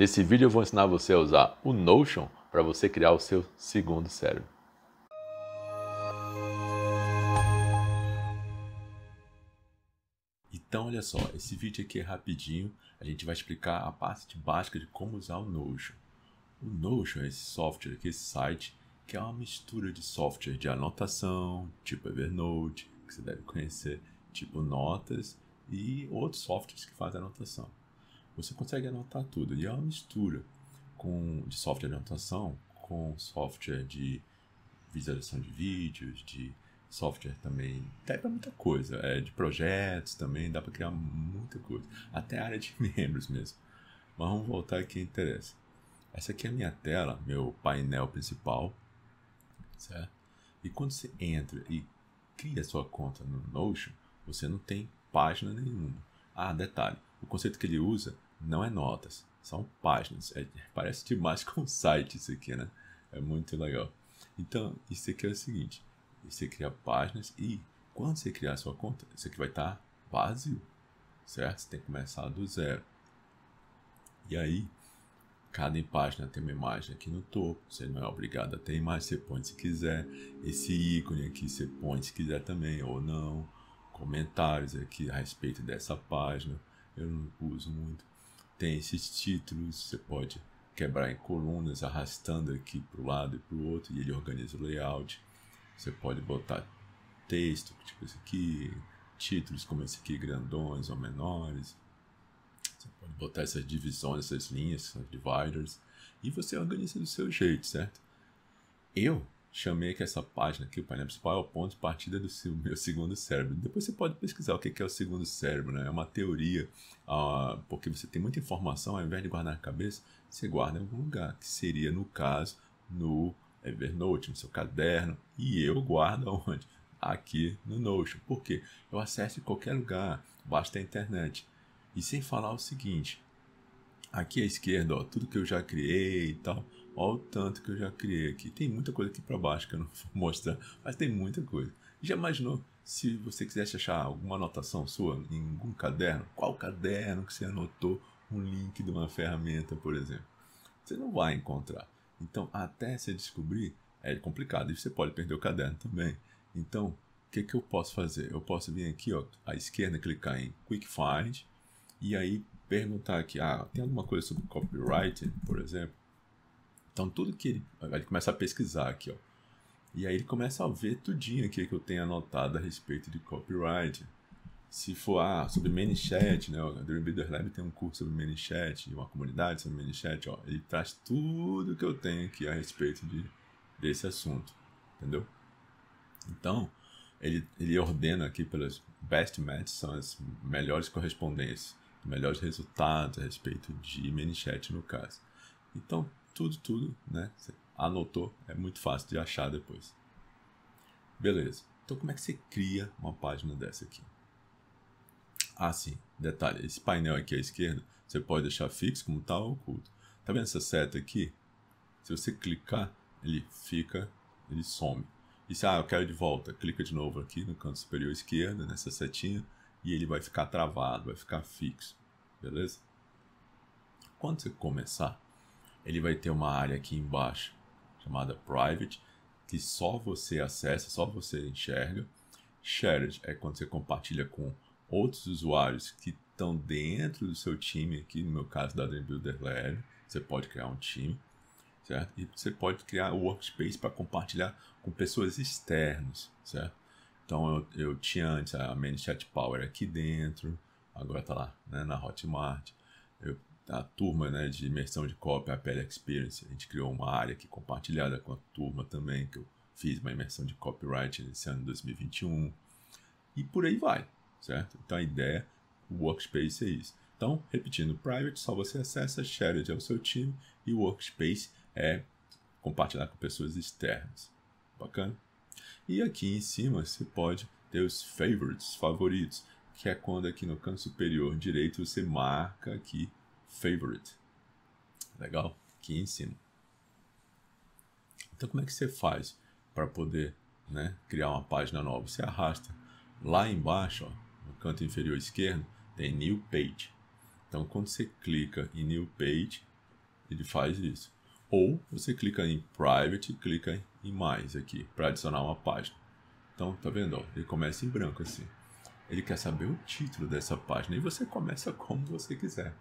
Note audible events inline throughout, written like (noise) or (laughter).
Nesse vídeo eu vou ensinar você a usar o Notion para você criar o seu segundo cérebro. Então olha só, esse vídeo aqui é rapidinho, a gente vai explicar a parte básica de como usar o Notion. O Notion é esse software aqui, esse site, que é uma mistura de software de anotação, tipo Evernote, que você deve conhecer, tipo Notas, e outros softwares que fazem anotação você consegue anotar tudo. E é uma mistura com, de software de anotação com software de visualização de vídeos, de software também. Dá para muita coisa. É, de projetos também, dá para criar muita coisa. Até área de (laughs) membros mesmo. Mas vamos voltar aqui que interessa. Essa aqui é a minha tela, meu painel principal. Certo? E quando você entra e cria sua conta no Notion, você não tem página nenhuma. Ah, detalhe, o conceito que ele usa não é notas, são páginas. É, parece demais (laughs) com um site isso aqui, né? É muito legal. Então, isso aqui é o seguinte: você cria páginas e quando você criar a sua conta, isso aqui vai estar tá vazio, certo? Você tem que começar do zero. E aí, cada página tem uma imagem aqui no topo, você não é obrigado a ter imagem, você põe se quiser. Esse ícone aqui você põe se quiser também ou não. Comentários aqui a respeito dessa página, eu não uso muito tem esses títulos, você pode quebrar em colunas, arrastando aqui para o lado e para o outro, e ele organiza o layout. Você pode botar texto, tipo esse aqui, títulos como esse aqui, grandões ou menores. Você pode botar essas divisões, essas linhas, essas dividers, e você organiza do seu jeito, certo? Eu chamei aqui essa página aqui, o painel principal é o ponto de partida do meu segundo cérebro. Depois você pode pesquisar o que é o segundo cérebro, né? É uma teoria, uh, porque você tem muita informação, ao invés de guardar na cabeça, você guarda em algum lugar, que seria, no caso, no Evernote, no seu caderno, e eu guardo onde? Aqui no Notion. Por quê? Eu acesso em qualquer lugar, basta a internet. E sem falar o seguinte, Aqui à esquerda, ó, tudo que eu já criei e tal. Olha o tanto que eu já criei aqui. Tem muita coisa aqui para baixo que eu não (laughs) vou mostrar, mas tem muita coisa. Já imaginou se você quisesse achar alguma anotação sua em algum caderno? Qual caderno que você anotou um link de uma ferramenta, por exemplo? Você não vai encontrar. Então, até você descobrir, é complicado e você pode perder o caderno também. Então, o que, que eu posso fazer? Eu posso vir aqui ó, à esquerda, clicar em Quick Find e aí perguntar aqui, ah, tem alguma coisa sobre copyright, por exemplo? Então tudo que ele, ele começa a pesquisar aqui, ó. E aí ele começa a ver tudinho aqui que eu tenho anotado a respeito de copyright. Se for, ah, sobre ManyChat, né? O Dream Builder Lab tem um curso sobre ManyChat, uma comunidade sobre ManyChat, ó. Ele traz tudo que eu tenho aqui a respeito de, desse assunto, entendeu? Então, ele, ele ordena aqui pelas best matches, são as melhores correspondências melhores resultados a respeito de Manichat no caso. Então, tudo, tudo, né? Você anotou, é muito fácil de achar depois. Beleza. Então, como é que você cria uma página dessa aqui? Ah, sim. Detalhe, esse painel aqui à esquerda, você pode deixar fixo como tal tá ou oculto. Tá vendo essa seta aqui? Se você clicar, ele fica, ele some. E se, ah, eu quero de volta, clica de novo aqui no canto superior esquerdo, nessa setinha, e ele vai ficar travado, vai ficar fixo, beleza? Quando você começar, ele vai ter uma área aqui embaixo chamada private que só você acessa, só você enxerga. Shared é quando você compartilha com outros usuários que estão dentro do seu time, aqui no meu caso da Dream Builder Lab, você pode criar um time, certo? E você pode criar o workspace para compartilhar com pessoas externas, certo? Então eu, eu tinha antes a Manchat Power aqui dentro, agora está lá né, na Hotmart. Eu, a turma né, de imersão de copy, a Pele Experience, a gente criou uma área aqui compartilhada com a turma também, que eu fiz uma imersão de copyright nesse ano de 2021. E por aí vai, certo? Então a ideia, o Workspace é isso. Então, repetindo, private só você acessa, shared é o seu time e o workspace é compartilhar com pessoas externas. Bacana? E aqui em cima você pode ter os favorites, favoritos, que é quando aqui no canto superior direito você marca aqui favorite. Legal? Aqui em cima. Então como é que você faz para poder né, criar uma página nova? Você arrasta lá embaixo, ó, no canto inferior esquerdo, tem New Page. Então quando você clica em New Page, ele faz isso. Ou você clica em Private, clica em Mais aqui para adicionar uma página. Então, tá vendo? Ó, ele começa em branco assim. Ele quer saber o título dessa página e você começa como você quiser.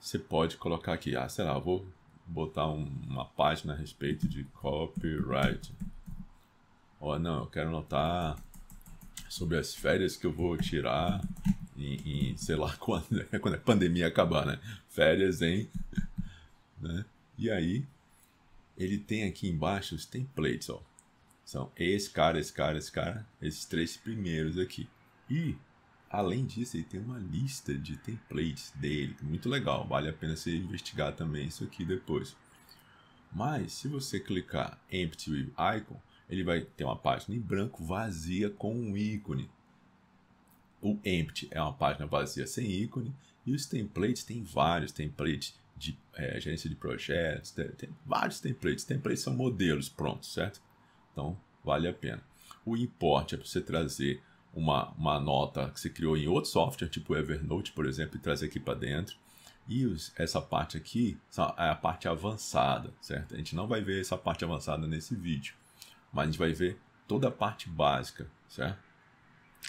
Você pode colocar aqui, ah, sei lá, eu vou botar um, uma página a respeito de copyright. Ou não, eu quero notar sobre as férias que eu vou tirar em, em sei lá, (laughs) quando, é, quando a é pandemia acabar, né? Férias em. (laughs) Né? E aí, ele tem aqui embaixo os templates, ó. São esse cara, esse cara, esse cara, esses três primeiros aqui. E, além disso, ele tem uma lista de templates dele, muito legal. Vale a pena você investigar também isso aqui depois. Mas, se você clicar Empty with Icon, ele vai ter uma página em branco vazia com um ícone. O empty é uma página vazia sem ícone e os templates tem vários templates de é, gerência de projetos, tem, tem, vários templates. Templates são modelos prontos, certo? Então, vale a pena. O import é para você trazer uma, uma nota que você criou em outro software, tipo Evernote, por exemplo, e trazer aqui para dentro. E os, essa parte aqui é a parte avançada, certo? A gente não vai ver essa parte avançada nesse vídeo, mas a gente vai ver toda a parte básica, certo?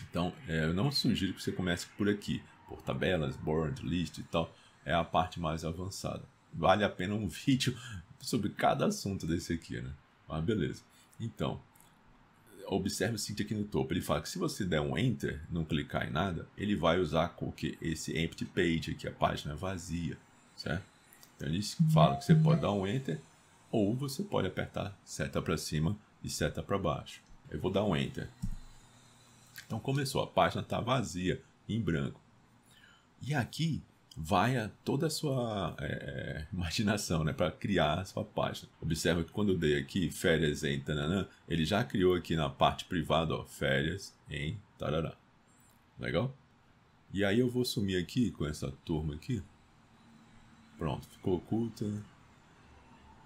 Então, é, eu não sugiro que você comece por aqui, por tabelas, board, list e tal, é a parte mais avançada. Vale a pena um (laughs) vídeo sobre cada assunto desse aqui, né? Mas beleza. Então, observe o seguinte aqui no topo. Ele fala que se você der um Enter, não clicar em nada, ele vai usar o que? Esse empty page aqui, a página vazia, certo? Então ele fala que você pode dar um Enter ou você pode apertar seta para cima e seta para baixo. Eu vou dar um Enter. Então começou, a página está vazia, em branco. E aqui vai a toda a sua é, é (laughs) imaginação, né, para criar a sua página. Observa que quando eu dei aqui férias em tananã, ele já criou aqui na parte privada, ó, férias em tarará. Legal? E aí eu vou sumir aqui com essa turma aqui. Pronto, ficou oculta.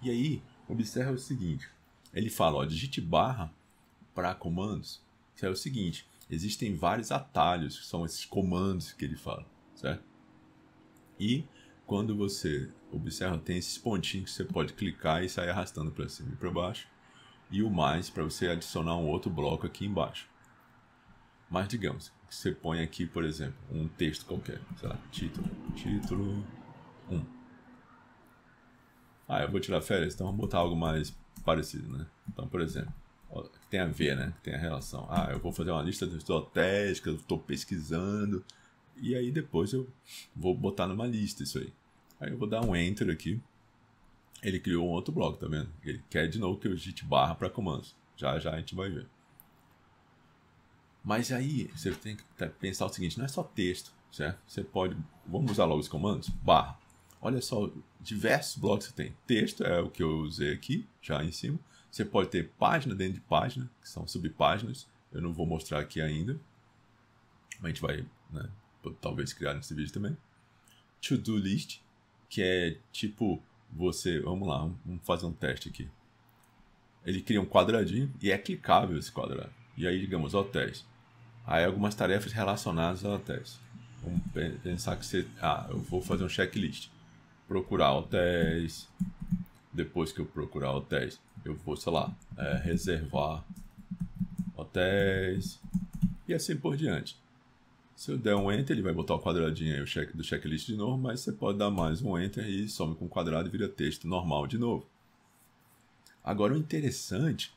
E aí, observa o seguinte. Ele fala, ó, digite barra para comandos. Que é o seguinte, existem vários atalhos, que são esses comandos que ele fala, certo? E quando você observa, tem esses pontinhos que você pode clicar e sair arrastando para cima e para baixo. E o mais para você adicionar um outro bloco aqui embaixo. Mas digamos que você põe aqui, por exemplo, um texto qualquer, sei lá, título, título 1. Um. Ah, eu vou tirar férias, então vamos botar algo mais parecido, né? Então, por exemplo, que tem a ver, né? Que tem a relação. Ah, eu vou fazer uma lista de hotéis que eu estou pesquisando e aí depois eu vou botar numa lista isso aí. Aí eu vou dar um enter aqui. Ele criou um outro bloco, tá vendo? Ele quer de novo que eu digite barra para comandos. Já já a gente vai ver. Mas aí você tem que tá, pensar o seguinte, não é só texto, certo? Você pode, vamos usar logo os comandos, barra. Olha só, diversos blocos que você tem. Texto é o que eu usei aqui, já em cima. Você pode ter página dentro de página, que são subpáginas. Eu não vou mostrar aqui ainda. Mas a gente vai né, talvez criar nesse vídeo também. To-do list, que é tipo você. Vamos lá, vamos fazer um teste aqui. Ele cria um quadradinho e é clicável esse quadrado. E aí, digamos, hotéis. Aí algumas tarefas relacionadas a hotéis. Vamos pensar que você. Ah, eu vou fazer um checklist. Procurar hotéis. Depois que eu procurar hotéis, eu vou, sei lá, é, reservar hotéis. E assim por diante. Se eu der um enter, ele vai botar o quadradinho aí o check, do checklist de novo, mas você pode dar mais um enter e some com o quadrado e vira texto normal de novo. Agora o interessante,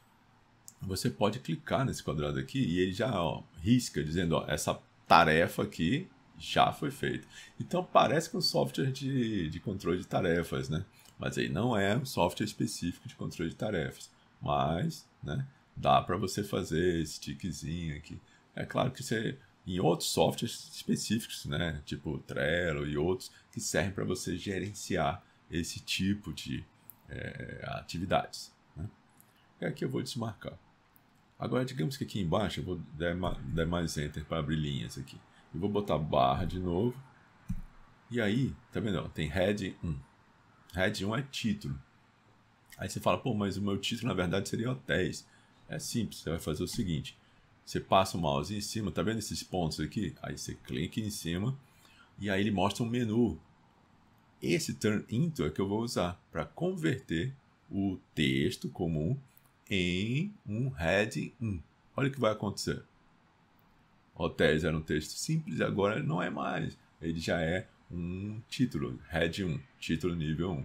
você pode clicar nesse quadrado aqui e ele já ó, risca dizendo ó, essa tarefa aqui já foi feita. Então parece que um software de, de controle de tarefas, né? Mas aí não é um software específico de controle de tarefas. Mas, né? Dá para você fazer esse tiquezinho aqui. É claro que você em outros softwares específicos, né? Tipo Trello e outros que servem para você gerenciar esse tipo de é, atividades. Né? E aqui eu vou desmarcar. Agora, digamos que aqui embaixo eu vou dar, dar mais Enter para abrir linhas aqui. E vou botar barra de novo. E aí, tá vendo? tem Head 1. Head 1 é título. Aí você fala, pô, mas o meu título na verdade seria hotéis. É simples, você vai fazer o seguinte você passa o mouse em cima, tá vendo esses pontos aqui? Aí você clica em cima e aí ele mostra um menu. Esse turn into é que eu vou usar para converter o texto comum em um heading 1. Olha o que vai acontecer. Hotéis era um texto simples, agora não é mais. Ele já é um título, head 1, título nível 1.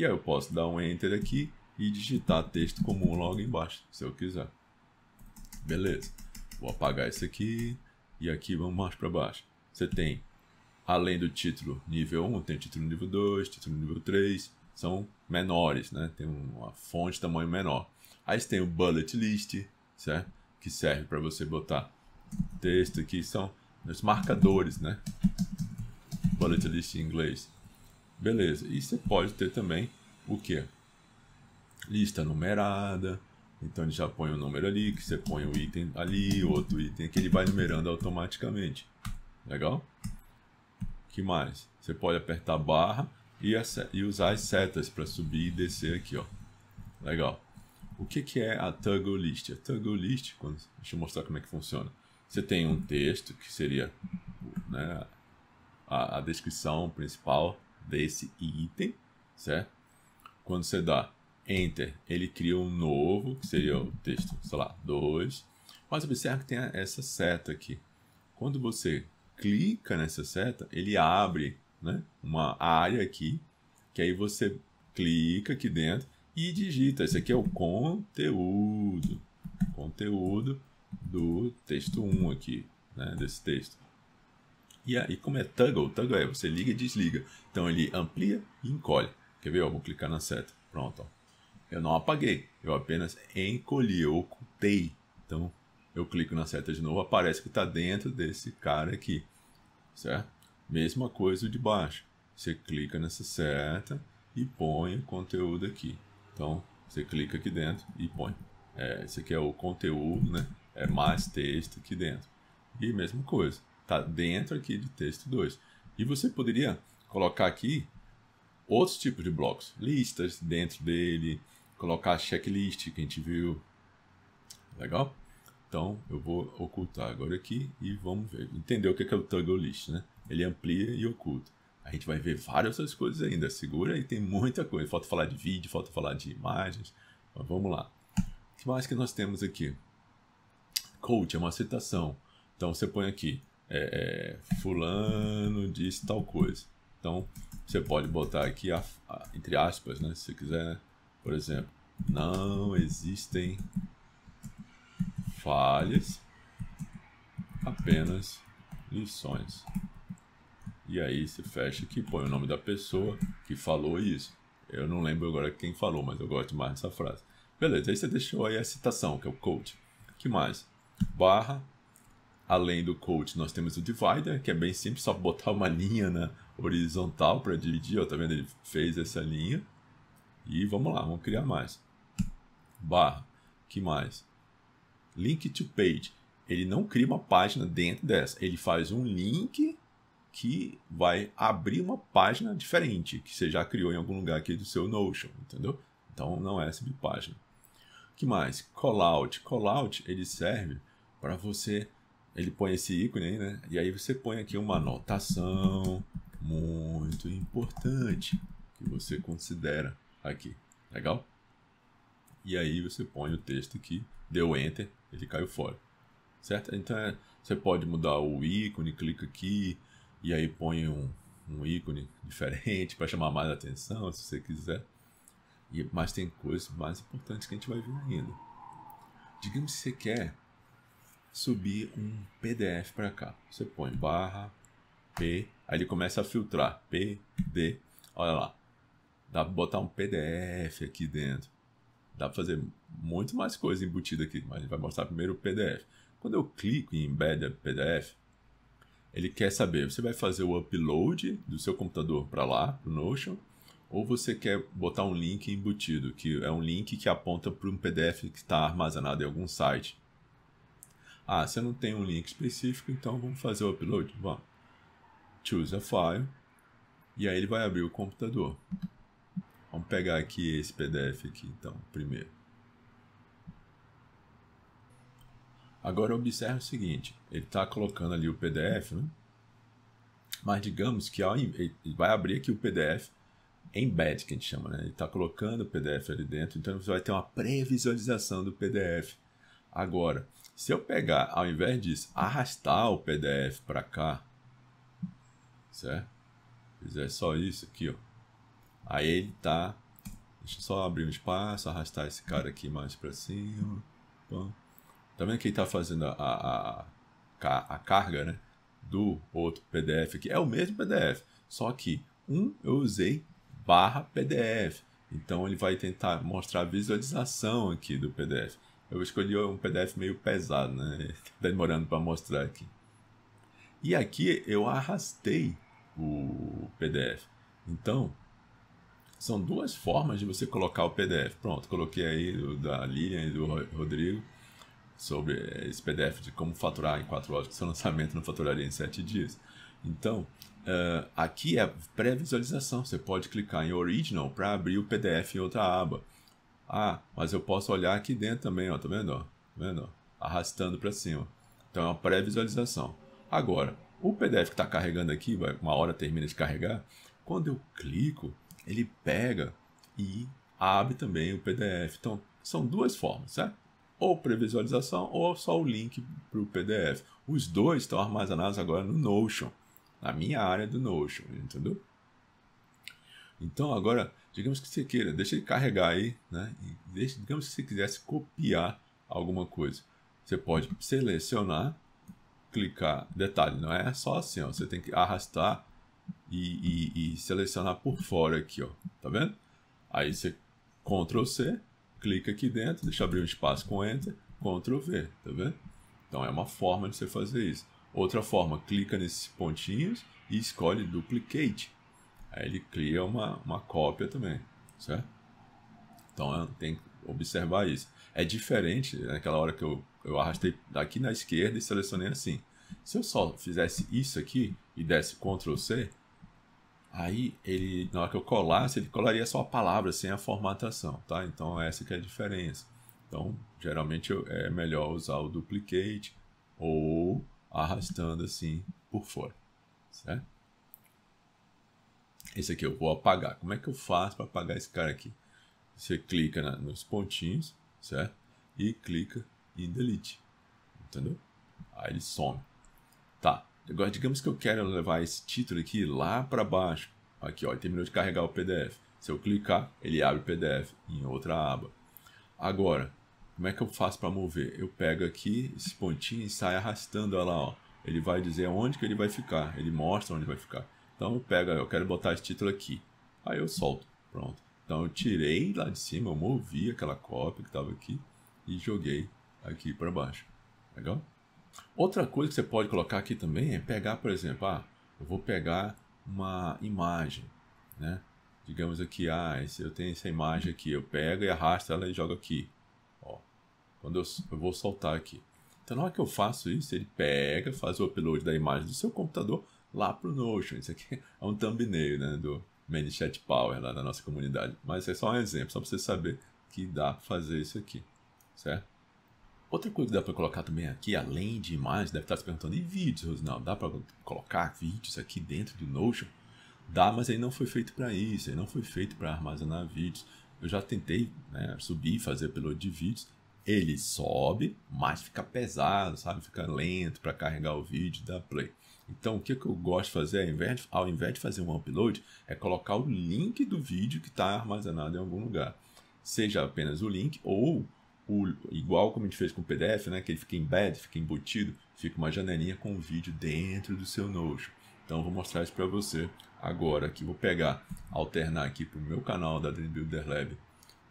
E aí eu posso dar um enter aqui e digitar texto comum logo embaixo, se eu quiser. Beleza. Vou apagar isso aqui e aqui vamos mais para baixo. Você tem, além do título nível 1, tem título nível 2, título nível 3, são menores, né? Tem uma fonte de tamanho menor. Aí você tem o bullet list, certo? Que serve para você botar texto aqui, são os marcadores, né? Bullet list em inglês. Beleza, e você pode ter também o que? Lista numerada, então ele já põe o número ali, que você põe o item ali, outro item que ele vai numerando automaticamente. Legal? que mais? Você pode apertar barra e, e usar as setas para subir e descer aqui, ó. Legal. O que, que é a toggle list? A toggle list, quando, deixa eu mostrar como é que funciona. Você tem um texto que seria né, a, a descrição principal desse item, certo? Quando você dá enter, ele cria um novo, que seria o texto, sei lá, 2. Mas observa que tem essa seta aqui. Quando você clica nessa seta, ele abre né, uma área aqui, que aí você clica aqui dentro e digita. Esse aqui é o conteúdo. Conteúdo do texto 1 aqui, né, desse texto. E aí, como é toggle? Toggle é você liga e desliga. Então ele amplia e encolhe. Quer ver? Eu vou clicar na seta. Pronto. Ó eu não apaguei, eu apenas encolhi, eu ocultei. Então, eu clico na seta de novo, aparece que está dentro desse cara aqui, certo? Mesma coisa de baixo. Você clica nessa seta e põe o conteúdo aqui. Então, você clica aqui dentro e põe. É, esse aqui é o conteúdo, né? É mais texto aqui dentro. E mesma coisa, está dentro aqui de texto 2. E você poderia colocar aqui outros tipos de blocos, listas dentro dele, colocar checklist que a gente viu. Legal? Então, eu vou ocultar agora aqui e vamos ver. Entender o que é, é o toggle list, né? Ele amplia e oculta. A gente vai ver várias outras coisas ainda. Segura aí, tem muita coisa. Falta falar de vídeo, falta falar de imagens. Mas vamos lá. O que mais que nós temos aqui? Coach é uma citação. Então, você põe aqui. É, é, fulano disse tal coisa. Então, você pode botar aqui, a, a, entre aspas, né? Se você quiser, né? Por exemplo, não existem falhas, apenas lições. E aí se fecha aqui, põe o nome da pessoa que falou isso. Eu não lembro agora quem falou, mas eu gosto mais dessa frase. Beleza, aí você deixou aí a citação, que é o quote. que mais? Barra. Além do quote, nós temos o divider, que é bem simples, só botar uma linha na horizontal para dividir. Ó, tá vendo? Ele fez essa linha. E vamos lá, vamos criar mais. Barra, que mais? Link to page. Ele não cria uma página dentro dessa, ele faz um link que vai abrir uma página diferente que você já criou em algum lugar aqui do seu Notion, entendeu? Então não é essa página. Que mais? Callout. Callout ele serve para você, ele põe esse ícone aí, né? E aí você põe aqui uma anotação muito importante que você considera aqui. Legal? E aí você põe o texto aqui, deu enter, ele caiu fora. Certo? Então é, você pode mudar o ícone, clica aqui e aí põe um, um ícone diferente (laughs) para chamar mais atenção, se você quiser. E, mas tem coisas mais importantes que a gente vai ver ainda. Digamos que você quer subir um PDF para cá. Você põe barra P, aí ele começa a filtrar P, D, olha lá, Dá para botar um PDF aqui dentro. Dá para fazer muito mais coisa embutida aqui, mas a gente vai mostrar primeiro o PDF. Quando eu clico em Embed PDF, ele quer saber, você vai fazer o upload do seu computador para lá, para o Notion, ou você quer botar um link embutido, que é um link que aponta para um PDF que está armazenado em algum site. Ah, você não tem um link específico, então vamos fazer o upload? Vamos. Choose a file. E aí ele vai abrir o computador. Vamos pegar aqui esse PDF aqui, então, primeiro. Agora observe o seguinte, ele está colocando ali o PDF, né? mas digamos que ao, ele vai abrir aqui o PDF embed, que a gente chama, né? Ele está colocando o PDF ali dentro, então você vai ter uma pré-visualização do PDF. Agora, se eu pegar, ao invés disso, arrastar o PDF para cá, certo? Fizer só isso aqui, ó. Aí ele tá. Deixa eu só abrir um espaço, arrastar esse cara aqui mais pra cima. também Tá vendo que ele tá fazendo a, a, a carga, né? Do outro PDF aqui. É o mesmo PDF, só que um eu usei barra PDF. Então ele vai tentar mostrar a visualização aqui do PDF. Eu escolhi um PDF meio pesado, né? (laughs) Tá demorando para mostrar aqui. E aqui eu arrastei o PDF. Então, são duas formas de você colocar o PDF. Pronto, coloquei aí o da Lilian e do Rodrigo sobre esse PDF de como faturar em 4 horas, que seu lançamento não faturaria em 7 dias. Então, uh, aqui é pré-visualização. Você pode clicar em Original para abrir o PDF em outra aba. Ah, mas eu posso olhar aqui dentro também, ó, tá vendo? Ó, tá vendo? arrastando para cima. Então é uma pré-visualização. Agora, o PDF que está carregando aqui, vai, uma hora termina de carregar. Quando eu clico, ele pega e abre também o PDF. Então, são duas formas, certo? Ou pré-visualização ou só o link para o PDF. Os dois estão armazenados agora no Notion, na minha área do Notion, entendeu? Então, agora, digamos que você queira, deixa ele carregar aí, né? Deixa, digamos que você quisesse copiar alguma coisa. Você pode selecionar, clicar, detalhe, não é só assim, ó, você tem que arrastar e, e, e selecionar por fora aqui, ó, tá vendo? Aí você Ctrl C, clica aqui dentro, deixa abrir um espaço com Enter, Ctrl V, tá vendo? Então é uma forma de você fazer isso. Outra forma, clica nesses pontinhos e escolhe Duplicate. Aí ele cria uma, uma cópia também, certo? Então é, tem que observar isso. É diferente naquela né, hora que eu, eu arrastei daqui na esquerda e selecionei assim. Se eu só fizesse isso aqui, e desse Ctrl C, aí ele, na hora que eu colasse, ele colaria só a palavra sem a formatação, tá? Então essa que é a diferença. Então, geralmente é melhor usar o duplicate ou arrastando assim por fora, certo? Esse aqui eu vou apagar. Como é que eu faço para apagar esse cara aqui? Você clica na, nos pontinhos, certo? E clica em delete, entendeu? Aí ele some. Tá, Agora, digamos que eu quero levar esse título aqui lá para baixo. Aqui, ó, ele terminou de carregar o PDF. Se eu clicar, ele abre o PDF em outra aba. Agora, como é que eu faço para mover? Eu pego aqui esse pontinho e saio arrastando, ela. lá, ó. Ele vai dizer onde que ele vai ficar, ele mostra onde vai ficar. Então eu pego, eu quero botar esse título aqui. Aí eu solto, pronto. Então eu tirei lá de cima, eu movi aquela cópia que estava aqui e joguei aqui para baixo. Legal? Outra coisa que você pode colocar aqui também é pegar, por exemplo, ah, eu vou pegar uma imagem, né? Digamos aqui, ah, esse, eu tenho essa imagem aqui, eu pego e arrasto ela e jogo aqui. Ó, quando eu, eu vou soltar aqui. Então, na hora que eu faço isso, ele pega, faz o upload da imagem do seu computador lá para o Notion. Isso aqui (laughs) é um thumbnail né, do ManyChat Power lá na nossa comunidade. Mas é só um exemplo, só para você saber que dá para fazer isso aqui, certo? Outra coisa que dá para colocar também aqui, além de imagens, deve estar se perguntando, e vídeos, não? Dá para colocar vídeos aqui dentro do Notion? Dá, mas ele não foi feito para isso, ele não foi feito para armazenar vídeos. Eu já tentei né, subir e fazer upload de vídeos, ele sobe, mas fica pesado, sabe? Fica lento para carregar o vídeo e dar play. Então, o que, é eu gosto de fazer, ao invés de, ao invés de fazer um upload, é colocar o link do vídeo que está armazenado em algum lugar. Seja apenas o link ou o, igual como a gente fez com o PDF, né, que ele fica embed, fica embutido, fica uma janelinha com o vídeo dentro do seu Notion. Então vou mostrar isso para você agora aqui. Vou pegar, alternar aqui para o meu canal da Dream Builder Lab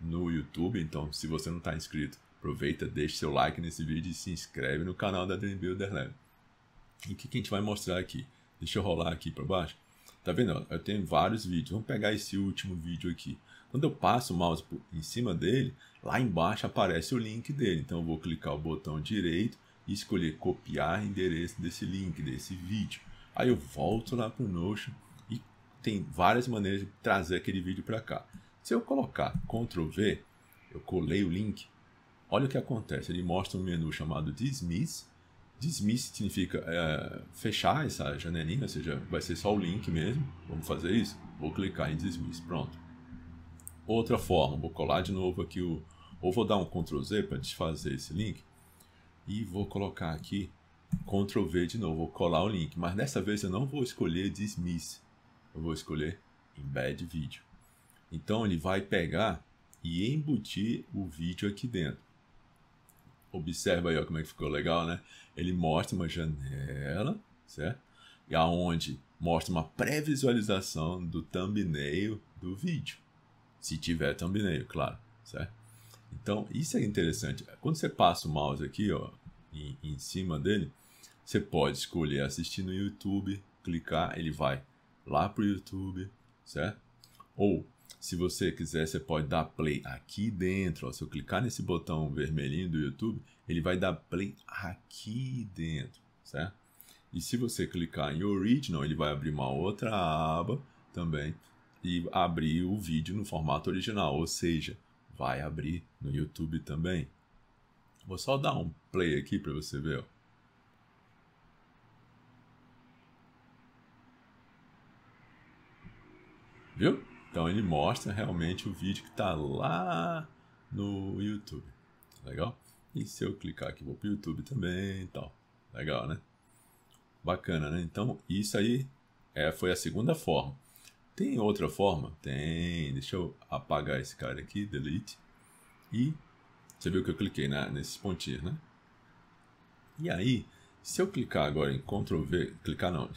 no YouTube. Então se você não está inscrito, aproveita, deixa seu like nesse vídeo e se inscreve no canal da Dream Builder Lab. E o que, que a gente vai mostrar aqui? Deixa eu rolar aqui para baixo. Tá vendo? Eu tenho vários vídeos. Vamos pegar esse último vídeo aqui. Quando eu passo o mouse em cima dele, lá embaixo aparece o link dele. Então eu vou clicar o botão direito e escolher copiar endereço desse link, desse vídeo. Aí eu volto lá para o Notion e tem várias maneiras de trazer aquele vídeo para cá. Se eu colocar Ctrl V, eu colei o link, olha o que acontece. Ele mostra um menu chamado Dismiss. Dismiss significa é, fechar essa janelinha, ou seja, vai ser só o link mesmo. Vamos fazer isso? Vou clicar em Dismiss, pronto. Outra forma, vou colar de novo aqui o, ou vou dar um Ctrl Z para desfazer esse link e vou colocar aqui Ctrl V de novo, vou colar o link, mas dessa vez eu não vou escolher Dismiss, eu vou escolher Embed Video. Então ele vai pegar e embutir o vídeo aqui dentro. Observa aí ó, como é que ficou legal, né? Ele mostra uma janela, certo? E aonde mostra uma pré-visualização do thumbnail do vídeo. Se tiver thumbnail, claro, certo? Então, isso é interessante. Quando você passa o mouse aqui, ó, em, em cima dele, você pode escolher assistir no YouTube, clicar, ele vai lá para o YouTube, certo? Ou, se você quiser, você pode dar play aqui dentro. Ó. Se eu clicar nesse botão vermelhinho do YouTube, ele vai dar play aqui dentro, certo? E se você clicar em Original, ele vai abrir uma outra aba também e abrir o vídeo no formato original, ou seja, vai abrir no YouTube também. Vou só dar um play aqui para você ver. Ó. Viu? Então ele mostra realmente o vídeo que está lá no YouTube. Legal? E se eu clicar aqui, vou para o YouTube também e tal. Legal, né? Bacana, né? Então, isso aí é, foi a segunda forma. Tem outra forma? Tem. Deixa eu apagar esse cara aqui, delete. E você viu que eu cliquei na, nesses pontinhos, né? E aí, se eu clicar agora em Ctrl V, clicar não,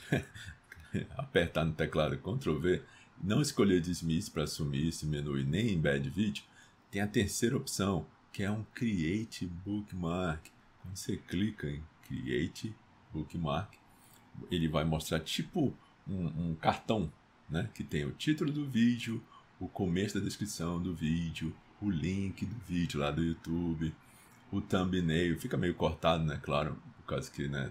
(laughs) apertar no teclado Ctrl V, não escolher Dismiss para assumir esse menu e nem Embed Video, tem a terceira opção, que é um Create Bookmark. Quando você clica em Create Bookmark, ele vai mostrar tipo um, um cartão né? que tem o título do vídeo, o começo da descrição do vídeo, o link do vídeo lá do YouTube, o thumbnail. Fica meio cortado, né? Claro, por causa que né,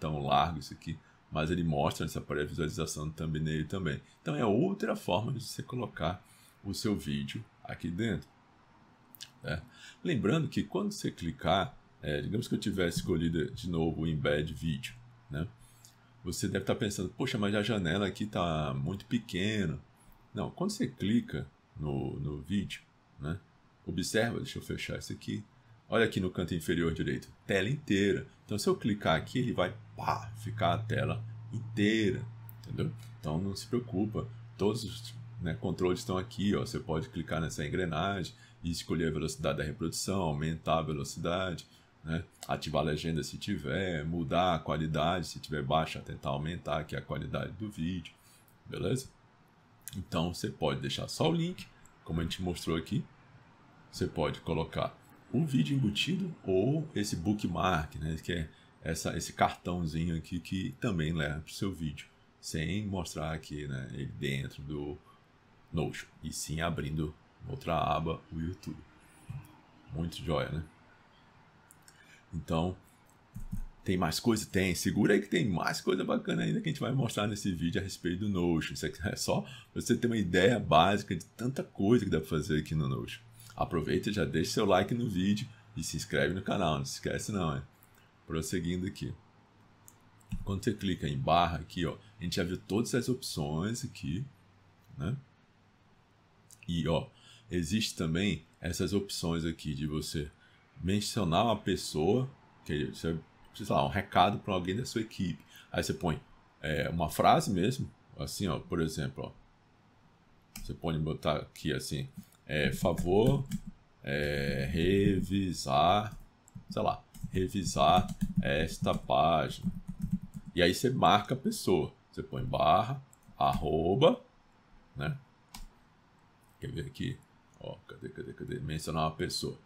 tão largo isso aqui, mas ele mostra essa pré-visualização do thumbnail também. Então é outra forma de você colocar o seu vídeo aqui dentro. Né? Lembrando que quando você clicar, é, digamos que eu tivesse escolhido de novo o embed vídeo, né? você deve estar tá pensando, poxa, mas a janela aqui está muito pequena. Não, quando você clica no, no vídeo, né, observa, deixa eu fechar isso aqui. Olha aqui no canto inferior direito, tela inteira. Então, se eu clicar aqui, ele vai pá, ficar a tela inteira, entendeu? Então, não se preocupa, todos os né, controles estão aqui. Ó, você pode clicar nessa engrenagem e escolher a velocidade da reprodução, aumentar a velocidade, né? Ativar a legenda se tiver, mudar a qualidade, se tiver baixa, tentar aumentar aqui a qualidade do vídeo, beleza? Então você pode deixar só o link, como a gente mostrou aqui. Você pode colocar o vídeo embutido ou esse bookmark, né? Que é essa, esse cartãozinho aqui que também leva para o seu vídeo, sem mostrar aqui né, ele dentro do Notion, e sim abrindo outra aba o YouTube. Muito joia, né? Então, tem mais coisa? Tem. Segura aí que tem mais coisa bacana ainda que a gente vai mostrar nesse vídeo a respeito do Notion. Isso aqui é só você ter uma ideia básica de tanta coisa que dá para fazer aqui no Notion. Aproveita e já deixa seu like no vídeo e se inscreve no canal. Não se esquece não, hein? Prosseguindo aqui. Quando você clica em barra aqui, ó, a gente já viu todas as opções aqui, né? E, ó, existe também essas opções aqui de você mencionar uma pessoa, que você, sei lá, um recado para alguém da sua equipe. Aí você põe é, uma frase mesmo, assim, ó, por exemplo, ó, você pode botar aqui assim, é, favor é, revisar, sei lá, revisar esta página. E aí você marca a pessoa. Você põe barra, arroba, né? Quer ver aqui? Ó, cadê, cadê, cadê? Mencionar uma pessoa.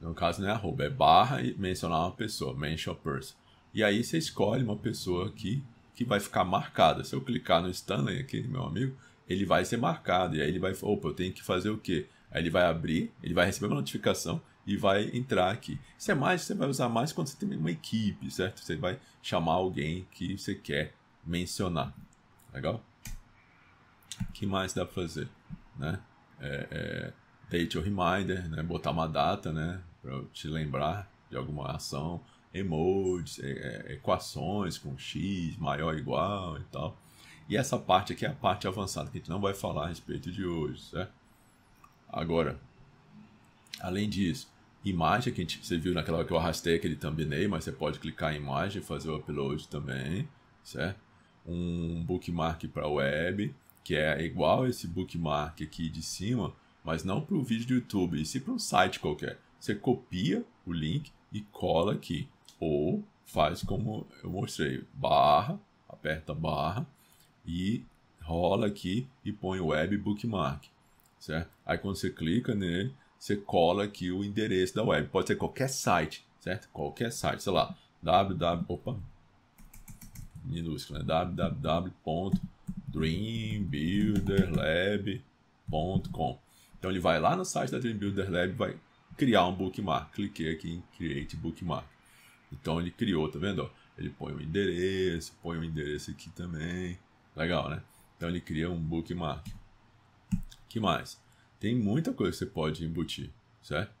No caso, não é arroba, é barra e mencionar uma pessoa, mention person. E aí você escolhe uma pessoa aqui que vai ficar marcada. Se eu clicar no Stanley aqui, meu amigo, ele vai ser marcado. E aí ele vai, opa, eu tenho que fazer o quê? Aí ele vai abrir, ele vai receber uma notificação e vai entrar aqui. Isso é mais, você vai usar mais quando você tem uma equipe, certo? Você vai chamar alguém que você quer mencionar. Legal? O que mais dá pra fazer? Né? É, é, date ou reminder, né? botar uma data, né? para te lembrar de alguma ação, emojis, é, é, equações com x maior ou igual e tal. E essa parte aqui é a parte avançada que a gente não vai falar a respeito de hoje, certo? Agora, além disso, imagem que a gente, você viu naquela hora que eu arrastei aquele thumbnail, mas você pode clicar em imagem e fazer o upload também, certo? Um bookmark para web, que é igual esse bookmark aqui de cima, mas não para o vídeo do YouTube, e sim para um site qualquer você copia o link e cola aqui. Ou faz como eu mostrei, barra, aperta barra e rola aqui e põe web bookmark, certo? Aí quando você clica nele, você cola aqui o endereço da web. Pode ser qualquer site, certo? Qualquer site, sei lá, www, opa, minúsculo, né? www.dreambuilderlab.com. Então ele vai lá no site da Dream Builder Lab, vai criar um bookmark. Cliquei aqui em Create Bookmark. Então ele criou, tá vendo? Ó? Ele põe o um endereço, põe o um endereço aqui também. Legal, né? Então ele cria um bookmark. que mais? Tem muita coisa que você pode embutir, certo?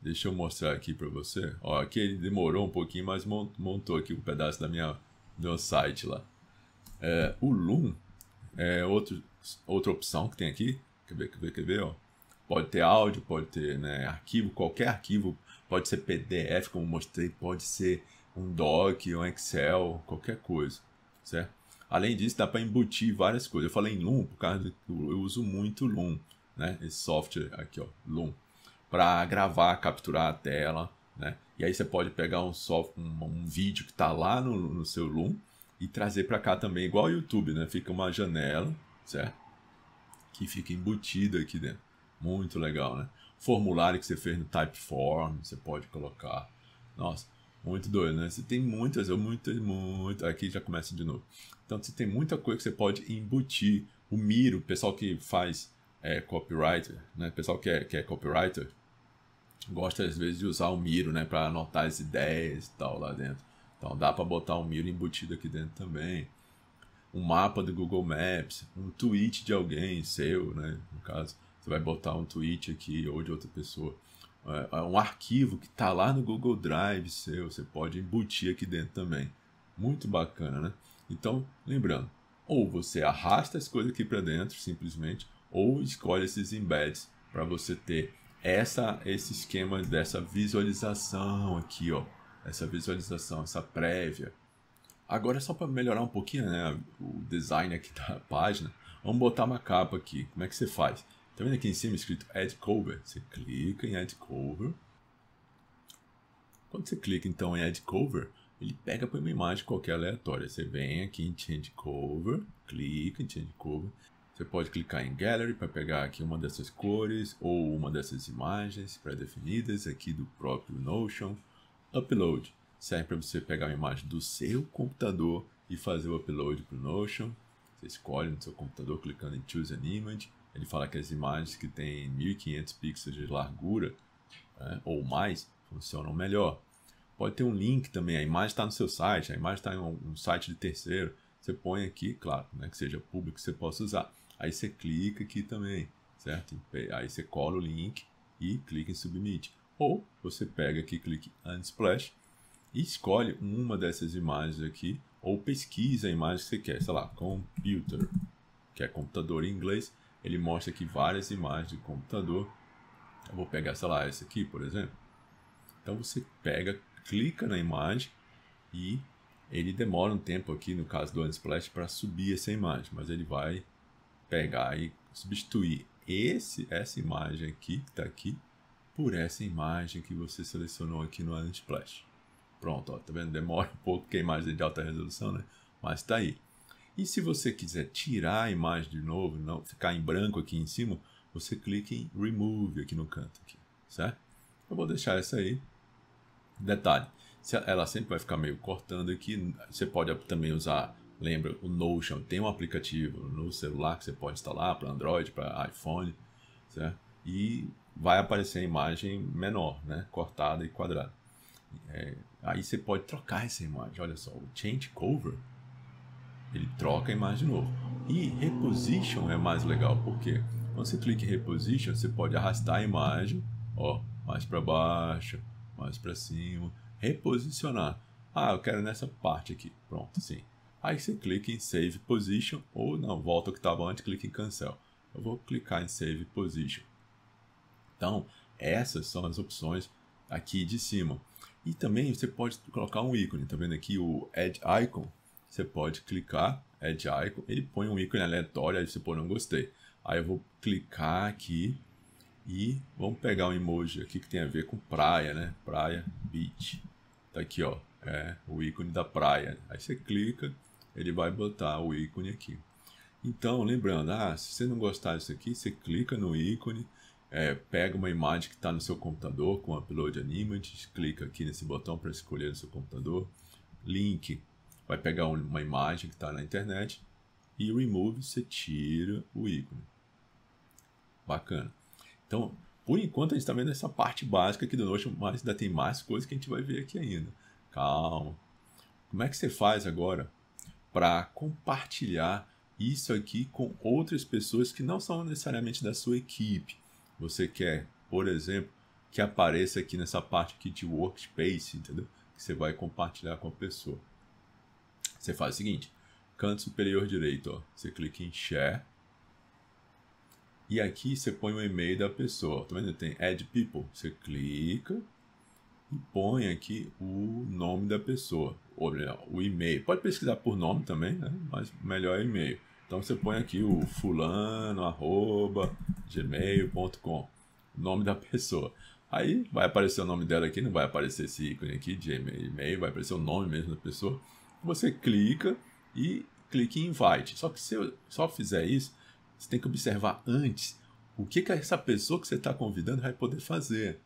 Deixa eu mostrar aqui para você. Ó, aqui ele demorou um pouquinho, mas montou aqui um pedaço da minha do meu site lá. É, o Loom é outro, outra opção que tem aqui. Quer ver, quer ver, quer ver, ó. Pode ter áudio, pode ter né, arquivo, qualquer arquivo, pode ser PDF, como mostrei, pode ser um doc, um Excel, qualquer coisa, certo? Além disso, dá para embutir várias coisas. Eu falei em Loom por causa que eu uso muito Loom, né? Esse software aqui, ó, Loom, para gravar, capturar a tela, né? E aí você pode pegar um software, um, um vídeo que está lá no, no seu Loom e trazer para cá também, igual o YouTube, né? Fica uma janela, certo? Que fica embutida aqui dentro. Muito legal, né? Formulário que você fez no Typeform, você pode colocar. Nossa, muito doido, né? Você tem muitas, eu muitas, muitas. Aqui já começa de novo. Então, você tem muita coisa que você pode embutir. O Miro, o pessoal que faz é, copywriter, né? O pessoal que é, que é copywriter, gosta às vezes de usar o Miro, né? Para anotar as ideias e tal lá dentro. Então, dá para botar o um Miro embutido aqui dentro também um mapa do Google Maps, um tweet de alguém seu, né, no caso, você vai botar um tweet aqui ou de outra pessoa. É, é um arquivo que está lá no Google Drive seu, você pode embutir aqui dentro também. Muito bacana, né? Então, lembrando, ou você arrasta as coisas aqui para dentro, simplesmente, ou escolhe esses embeds para você ter essa, esse esquema dessa visualização aqui, ó. Essa visualização, essa prévia. Agora, só para melhorar um pouquinho né, o design aqui (laughs) da página, vamos botar uma capa aqui. Como é que você faz? Tá vendo aqui em cima escrito Add Cover? Você clica em Add Cover. Quando você clica então em Add Cover, ele pega para uma imagem qualquer aleatória. Você vem aqui em Change Cover, clica em Change Cover. Você pode clicar em Gallery para pegar aqui uma dessas cores ou uma dessas imagens pré-definidas aqui do próprio Notion. Upload serve para você pegar uma imagem do seu computador e fazer o upload para o Notion. Você escolhe no seu computador clicando em Choose an Image ele fala que as imagens que têm 1500 pixels de largura né, ou mais funcionam melhor. Pode ter um link também, a imagem está no seu site, a imagem está em um, site de terceiro. Você põe aqui, claro, né, que seja público, que você possa usar. Aí você clica aqui também, certo? Aí você cola o link e clica em Submit. Ou você pega aqui, clica em Unsplash e escolhe uma dessas imagens aqui, ou pesquisa a imagem que você quer, sei lá, computer, que é computador em inglês, ele mostra aqui várias imagens de computador. Eu vou pegar, sei lá, essa aqui, por exemplo. Então você pega, clica na imagem e ele demora um tempo aqui, no caso do Unsplash, para subir essa imagem, mas ele vai pegar e substituir esse, essa imagem aqui, que está aqui, por essa imagem que você selecionou aqui no Unsplash. Pronto, ó, tá vendo? Demora um pouco, porque a imagem é de alta resolução, né? Mas está aí. E se você quiser tirar a imagem de novo, não ficar em branco aqui em cima, você clica em Remove aqui no canto, aqui, certo? Eu vou deixar essa aí. Detalhe, ela sempre vai ficar meio cortando aqui. Você pode também usar, lembra, o Notion. Tem um aplicativo no celular que você pode instalar para Android, para iPhone, certo? E vai aparecer a imagem menor, né? Cortada e quadrada. É, aí você pode trocar essa imagem. Olha só, o Change Cover ele troca a imagem de novo. E reposition é mais legal, porque quando você clica em reposition, você pode arrastar a imagem, ó, mais para baixo, mais para cima, reposicionar. Ah, eu quero nessa parte aqui. Pronto, sim. Aí você clica em Save Position, ou não, volta o que estava antes, clica em Cancel. Eu vou clicar em Save Position. Então, essas são as opções aqui de cima. E também você pode colocar um ícone, tá vendo aqui o add Icon? você pode clicar, add é icon, ele põe um ícone aleatório, aí você põe não gostei. Aí eu vou clicar aqui e vamos pegar um emoji aqui que tem a ver com praia, né? Praia, beach. Tá aqui, ó, é o ícone da praia. Aí você clica, ele vai botar o ícone aqui. Então, lembrando, ah, se você não gostar disso aqui, você clica no ícone, é, pega uma imagem que está no seu computador com Upload Animate, clica aqui nesse botão para escolher no seu computador, link, vai pegar uma imagem que está na internet e remove você tira o ícone. Bacana. Então, por enquanto a gente está vendo essa parte básica aqui do Notion, mas ainda tem mais coisas que a gente vai ver aqui ainda. Calma. Como é que você faz agora para compartilhar isso aqui com outras pessoas que não são necessariamente da sua equipe? Você quer, por exemplo, que apareça aqui nessa parte aqui de workspace, entendeu? Que você vai compartilhar com a pessoa. Você faz o seguinte, canto superior direito, ó, você clica em share. E aqui você põe o e-mail da pessoa. Tá vendo? Tem add people. Você clica e põe aqui o nome da pessoa. Ou melhor, o e-mail. Pode pesquisar por nome também, né? Mas melhor é e-mail. Então você põe aqui o fulano, arroba, gmail.com. Nome da pessoa. Aí vai aparecer o nome dela aqui, não vai aparecer esse ícone aqui de e-mail, vai aparecer o nome mesmo da pessoa você clica e clique em invite. Só que se eu só fizer isso, você tem que observar antes o que, que essa pessoa que você está convidando vai poder fazer.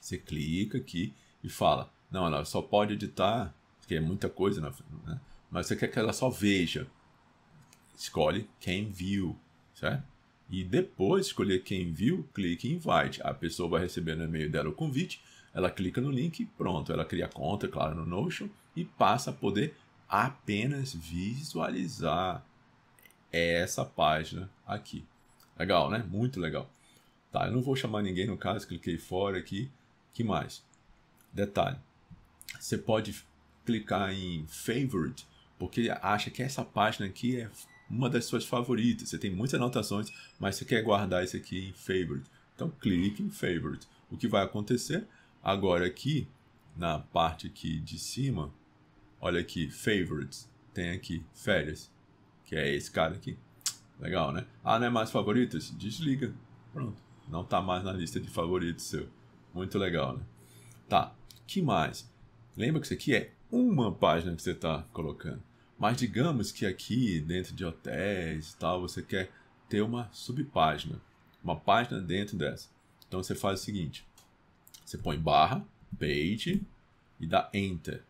Você clica aqui e fala, não, ela só pode editar, porque é muita coisa, né? né mas você quer que ela só veja. Escolhe quem viu, certo? E depois escolher quem viu, clique em invite. A pessoa vai receber no e-mail dela o convite, ela clica no link e pronto. Ela cria a conta, claro, no Notion e passa a poder apenas visualizar essa página aqui. Legal, né? Muito legal. Tá, eu não vou chamar ninguém no caso, cliquei fora aqui. que mais? Detalhe, você pode clicar em Favorite, porque acha que essa página aqui é uma das suas favoritas. Você tem muitas anotações, mas você quer guardar isso aqui em Favorite. Então, clique em Favorite. O que vai acontecer agora aqui, na parte aqui de cima, Olha aqui, favorites. Tem aqui, férias. Que é esse cara aqui. Legal, né? Ah, não é mais favoritos? Desliga. Pronto. Não tá mais na lista de favoritos seu. Muito legal, né? Tá. Que mais? Lembra que isso aqui é uma página que você está colocando. Mas digamos que aqui, dentro de hotéis e tal, você quer ter uma subpágina. Uma página dentro dessa. Então você faz o seguinte: você põe barra, page e dá enter.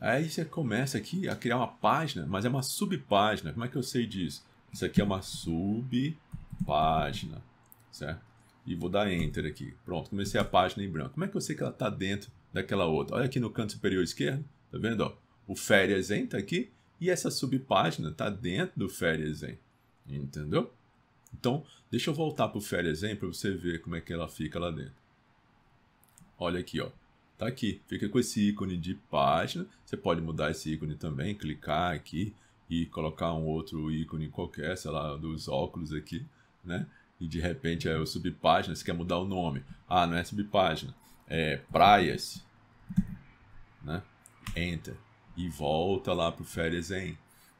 Aí você começa aqui a criar uma página, mas é uma subpágina. Como é que eu sei disso? Isso aqui é uma subpágina, certo? E vou dar enter aqui. Pronto, comecei a página em branco. Como é que eu sei que ela está dentro daquela outra? Olha aqui no canto superior esquerdo, tá vendo? o férias em tá aqui e essa subpágina está dentro do férias em, entendeu? Então, deixa eu voltar para o férias em para você ver como é que ela fica lá dentro. Olha aqui, ó tá aqui. Fica com esse ícone de página. Você pode mudar esse ícone também, clicar aqui e colocar um outro ícone qualquer, sei lá, dos óculos aqui, né? E de repente é o subpágina, você quer mudar o nome. Ah, não é subpágina, é praias, né? Enter e volta lá pro férias em.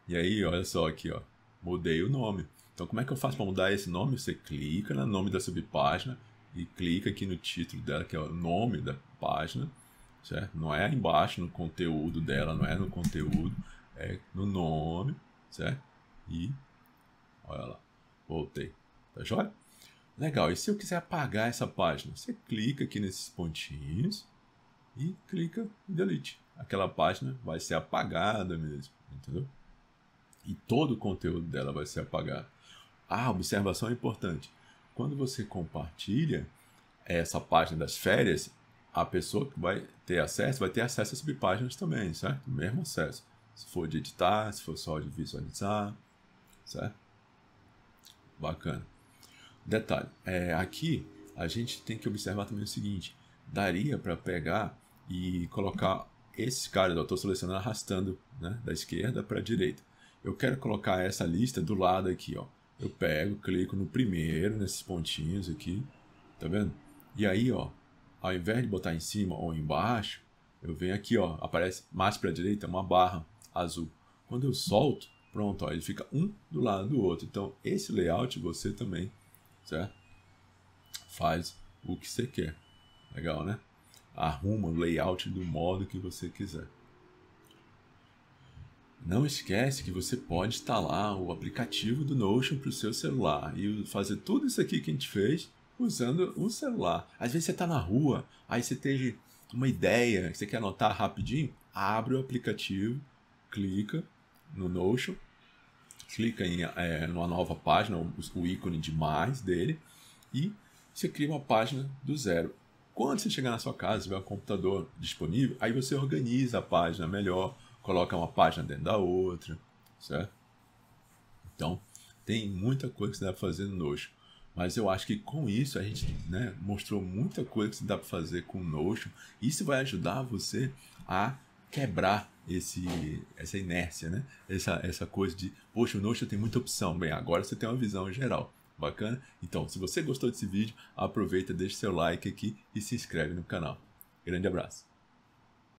E aí, olha só aqui, ó, mudei o nome. Então, como é que eu faço para mudar esse nome? Você clica no nome da subpágina, e clica aqui no título dela, que é o nome da página, certo? Não é embaixo no conteúdo dela, não é no conteúdo, é no nome, certo? E olha lá, voltei, tá joia? Legal, e se eu quiser apagar essa página? Você clica aqui nesses pontinhos e clica em delete. Aquela página vai ser apagada mesmo, entendeu? E todo o conteúdo dela vai ser apagado. Ah, observação é importante. Quando você compartilha essa página das férias, a pessoa que vai ter acesso vai ter acesso a subpáginas também, certo? O mesmo acesso. Se for de editar, se for só de visualizar, certo? Bacana. Detalhe, é, aqui a gente tem que observar também o seguinte: daria para pegar e colocar esses caras, eu estou selecionando arrastando né, da esquerda para a direita. Eu quero colocar essa lista do lado aqui, ó eu pego, clico no primeiro, nesses pontinhos aqui, tá vendo? E aí, ó, ao invés de botar em cima ou embaixo, eu venho aqui, ó, aparece mais para a direita uma barra azul. Quando eu solto, pronto, ó, ele fica um do lado do outro. Então, esse layout você também, certo? Faz o que você quer. Legal, né? Arruma o layout do modo que você quiser. Não esquece que você pode instalar o aplicativo do Notion para o seu celular e fazer tudo isso aqui que a gente fez usando um celular. Às vezes você está na rua, aí você teve uma ideia que você quer anotar rapidinho, abre o aplicativo, clica no Notion, clica em é, eh, uma nova página, o, o ícone de mais dele e você cria uma página do zero. Quando você chegar na sua casa e tiver um computador disponível, aí você organiza a página melhor, coloca uma página dentro da outra, certo? Então, tem muita coisa que dá deve fazer no Notion. Mas eu acho que com isso a gente né, mostrou muita coisa que dá para fazer com o Notion. Isso vai ajudar você a quebrar esse, essa inércia, né? Essa, essa coisa de, poxa, o Notion tem muita opção. Bem, agora você tem uma visão geral. Bacana? Então, se você gostou desse vídeo, aproveita, deixa seu like aqui e se inscreve no canal. Grande abraço!